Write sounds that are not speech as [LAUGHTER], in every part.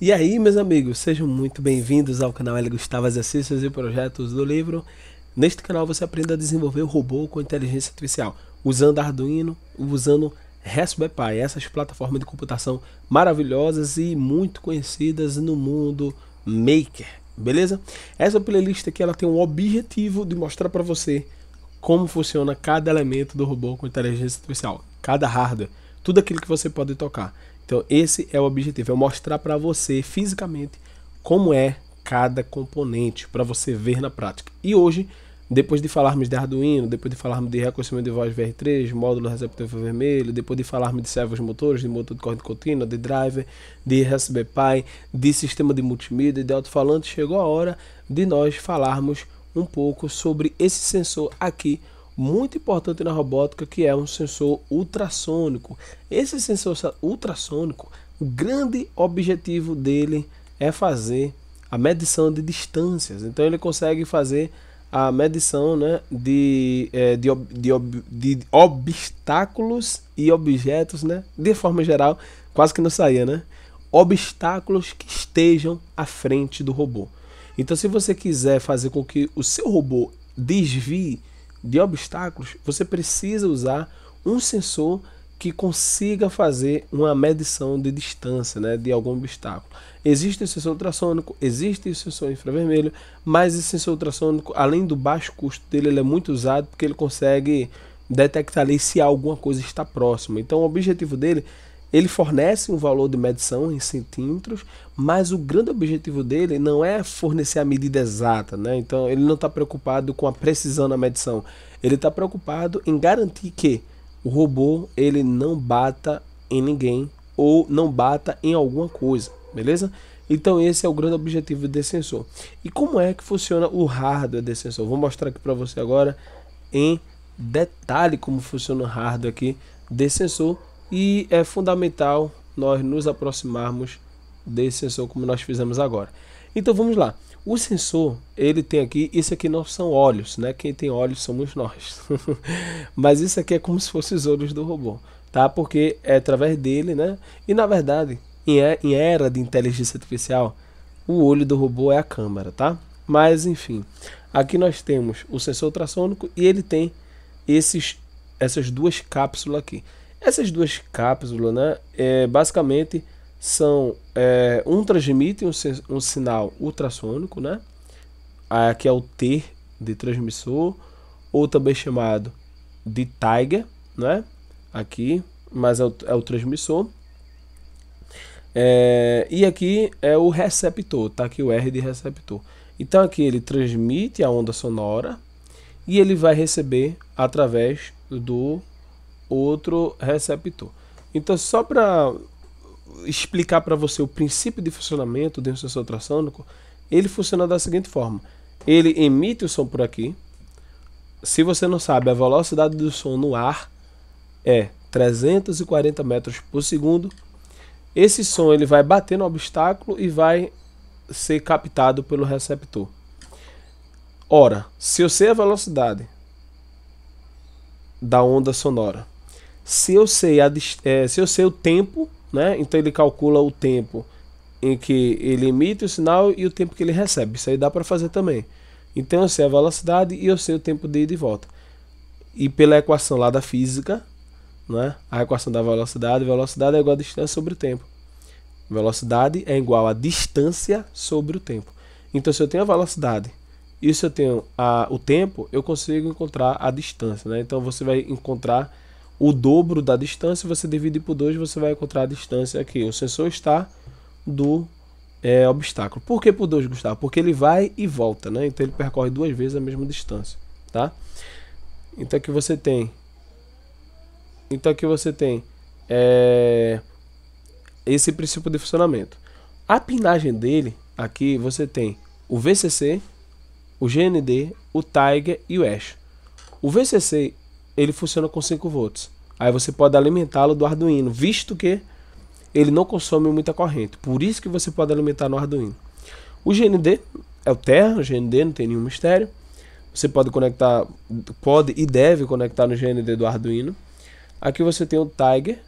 E aí, meus amigos, sejam muito bem-vindos ao canal L Gustavo Exercícios e Projetos do Livro. Neste canal você aprende a desenvolver o robô com inteligência artificial, usando Arduino, usando Raspberry Pi, essas plataformas de computação maravilhosas e muito conhecidas no mundo maker, beleza? Essa playlist aqui ela tem um objetivo de mostrar para você como funciona cada elemento do robô com inteligência artificial, cada hardware, tudo aquilo que você pode tocar. Então, esse é o objetivo, é mostrar para você fisicamente como é cada componente para você ver na prática. E hoje, depois de falarmos de Arduino, depois de falarmos de reconhecimento de voz VR3, módulo receptor vermelho, depois de falarmos de servos motores, de motor de corrente contínua, de driver, de USB Pi, de sistema de multimídia, de alto-falante, chegou a hora de nós falarmos um pouco sobre esse sensor aqui muito importante na robótica, que é um sensor ultrassônico. Esse sensor ultrassônico, o grande objetivo dele é fazer a medição de distâncias. Então ele consegue fazer a medição né, de, é, de, de, de obstáculos e objetos, né, de forma geral, quase que não saía, né? Obstáculos que estejam à frente do robô. Então, se você quiser fazer com que o seu robô desvie de obstáculos, você precisa usar um sensor que consiga fazer uma medição de distância né, de algum obstáculo. Existe o sensor ultrassônico, existe o sensor infravermelho, mas esse sensor ultrassônico, além do baixo custo dele, ele é muito usado porque ele consegue detectar ali se alguma coisa está próxima. Então o objetivo dele ele fornece um valor de medição em centímetros, mas o grande objetivo dele não é fornecer a medida exata, né? Então ele não está preocupado com a precisão da medição. Ele está preocupado em garantir que o robô ele não bata em ninguém ou não bata em alguma coisa, beleza? Então esse é o grande objetivo desse sensor. E como é que funciona o hardware desse sensor? Vou mostrar aqui para você agora em detalhe como funciona o hardware aqui desse sensor e é fundamental nós nos aproximarmos desse sensor como nós fizemos agora. Então vamos lá. O sensor, ele tem aqui, isso aqui não são olhos, né? Quem tem olhos somos nós. [LAUGHS] Mas isso aqui é como se fossem os olhos do robô, tá? Porque é através dele, né? E na verdade, é, em era de inteligência artificial, o olho do robô é a câmera, tá? Mas enfim, aqui nós temos o sensor ultrassônico e ele tem esses, essas duas cápsulas aqui. Essas duas cápsulas, né, é, basicamente são é, um transmite um, um, sinal ultrassônico, né, que é o T de transmissor, ou também chamado de Tiger, né, aqui, mas é o, é o transmissor. É, e aqui é o receptor, tá aqui o R de receptor. Então aqui ele transmite a onda sonora e ele vai receber através do outro receptor. Então, só para explicar para você o princípio de funcionamento de um sensor ultrassônico, ele funciona da seguinte forma: ele emite o som por aqui. Se você não sabe, a velocidade do som no ar é 340 metros por segundo. Esse som ele vai bater no obstáculo e vai ser captado pelo receptor. Ora, se eu sei a velocidade da onda sonora se eu sei, a, é, se eu sei o tempo, né? Então ele calcula o tempo em que ele emite o sinal e o tempo que ele recebe. Isso aí dá para fazer também. Então eu sei a velocidade e eu sei o tempo de ida e volta. E pela equação lá da física, né? A equação da velocidade, velocidade é igual a distância sobre o tempo. Velocidade é igual a distância sobre o tempo. Então se eu tenho a velocidade e se eu tenho a, o tempo, eu consigo encontrar a distância, né? Então você vai encontrar o dobro da distância, você divide por 2, você vai encontrar a distância aqui o sensor está do é, obstáculo. Por que por 2, Gustavo? Porque ele vai e volta, né? Então ele percorre duas vezes a mesma distância, tá? Então aqui você tem... Então aqui você tem é, esse princípio de funcionamento. A pinagem dele, aqui você tem o VCC, o GND, o Tiger e o Ash. O VCC ele funciona com 5 volts. Aí você pode alimentá-lo do Arduino, visto que ele não consome muita corrente. Por isso que você pode alimentar no Arduino. O GND é o Terra, o GND não tem nenhum mistério. Você pode conectar, pode e deve conectar no GND do Arduino. Aqui você tem o Tiger,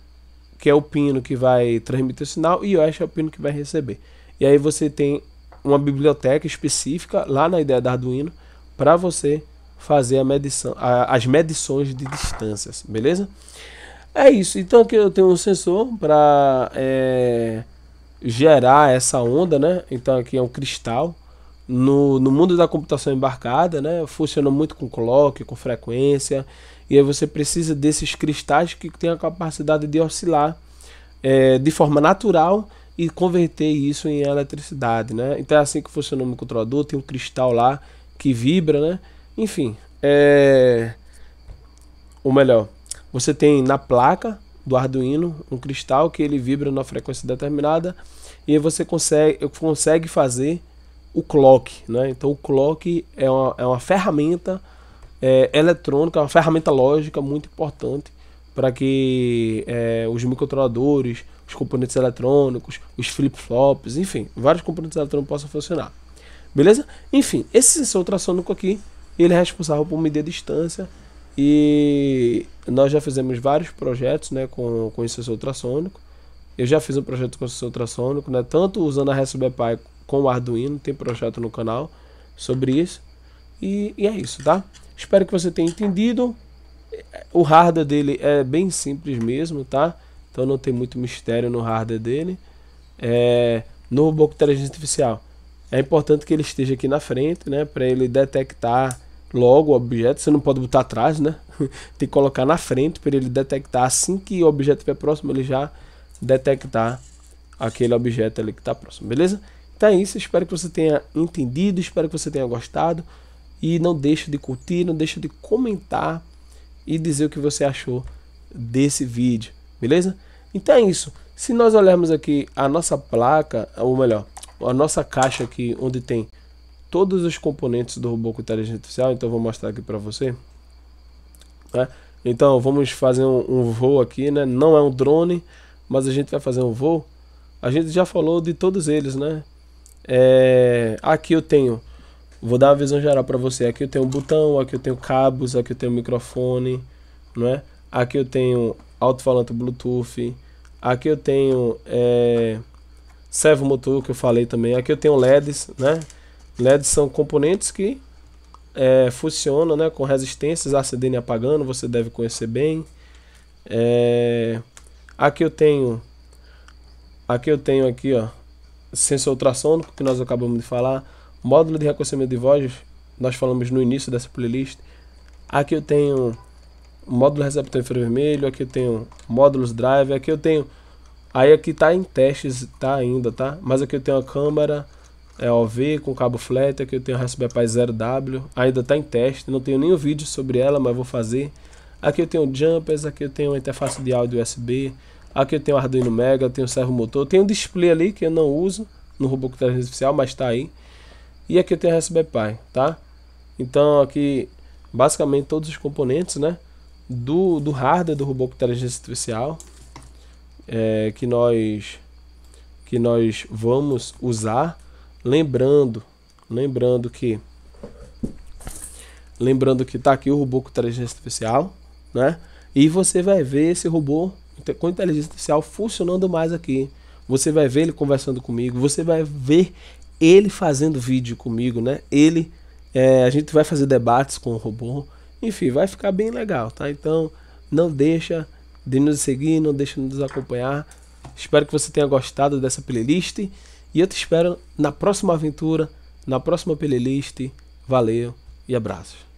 que é o pino que vai transmitir o sinal, e o Ash é o pino que vai receber. E aí você tem uma biblioteca específica lá na ideia do Arduino para você fazer a medição, a, as medições de distâncias, beleza? É isso. Então aqui eu tenho um sensor para é, gerar essa onda, né? Então aqui é um cristal. No, no mundo da computação embarcada, né? Funciona muito com clock, com frequência. E aí você precisa desses cristais que têm a capacidade de oscilar é, de forma natural e converter isso em eletricidade, né? Então é assim que funciona o microcontrolador. Tem um cristal lá que vibra, né? Enfim, é... ou melhor, você tem na placa do Arduino um cristal que ele vibra na frequência determinada e você consegue, consegue fazer o clock. Né? Então, o clock é uma, é uma ferramenta é, eletrônica, é uma ferramenta lógica muito importante para que é, os microcontroladores, os componentes eletrônicos, os flip-flops, enfim, vários componentes eletrônicos possam funcionar. Beleza? Enfim, esse sensor ultrassônico aqui ele é responsável por medir a distância e nós já fizemos vários projetos né, com, com esse ultrassônico. Eu já fiz um projeto com esse ultrassônico, né, tanto usando a Pi com o Arduino, tem projeto no canal sobre isso. E, e é isso, tá? Espero que você tenha entendido. O hardware dele é bem simples mesmo, tá? Então não tem muito mistério no hardware dele. É, no robô com inteligência artificial, é importante que ele esteja aqui na frente, né? Para ele detectar logo o objeto, você não pode botar atrás, né? [LAUGHS] Tem que colocar na frente para ele detectar. Assim que o objeto estiver próximo, ele já detectar aquele objeto ali que está próximo, beleza? Então é isso, espero que você tenha entendido, espero que você tenha gostado. E não deixe de curtir, não deixe de comentar e dizer o que você achou desse vídeo, beleza? Então é isso. Se nós olharmos aqui a nossa placa, ou melhor, a nossa caixa aqui onde tem todos os componentes do robô com inteligência artificial, então vou mostrar aqui para você. Né? Então vamos fazer um, um, voo aqui, né? não é um drone, mas a gente vai fazer um voo. A gente já falou de todos eles, né? É... Aqui eu tenho, vou dar uma visão geral para você, aqui eu tenho um botão, aqui eu tenho cabos, aqui eu tenho um microfone, não é? Aqui eu tenho alto-falante Bluetooth, aqui eu tenho é... servo motor que eu falei também, aqui eu tenho LEDs, né? LEDs né, são componentes que é, funcionam né, com resistências acendendo e apagando, você deve conhecer bem. É, aqui eu tenho aqui eu tenho aqui ó sensor ultrassônico que nós acabamos de falar, módulo de reconhecimento de voz, nós falamos no início dessa playlist. Aqui eu tenho módulo receptor infravermelho, aqui eu tenho módulos drive, aqui eu tenho aí aqui tá em testes, tá ainda, tá? Mas aqui eu tenho a câmera é OV com cabo flat, aqui eu tenho Raspberry Pi 0W, ainda está em teste, não tenho nenhum vídeo sobre ela, mas vou fazer. Aqui eu tenho jumpers, aqui eu tenho interface de áudio USB, aqui eu tenho Arduino Mega, eu tenho servo motor, tenho um display ali que eu não uso no Roboco 3 artificial, mas está aí. E aqui eu tenho Raspberry Pi, tá? Então aqui basicamente todos os componentes, né? Do, do hardware do Roboco 3 oficial é, que nós que nós vamos usar Lembrando, lembrando que lembrando que tá aqui o robô com inteligência artificial, né? E você vai ver esse robô com inteligência artificial funcionando mais aqui. Você vai ver ele conversando comigo, você vai ver ele fazendo vídeo comigo, né? Ele é, a gente vai fazer debates com o robô. Enfim, vai ficar bem legal, tá? Então, não deixa de nos seguir, não deixa de nos acompanhar. Espero que você tenha gostado dessa playlist. E eu te espero na próxima aventura, na próxima playlist. Valeu e abraços.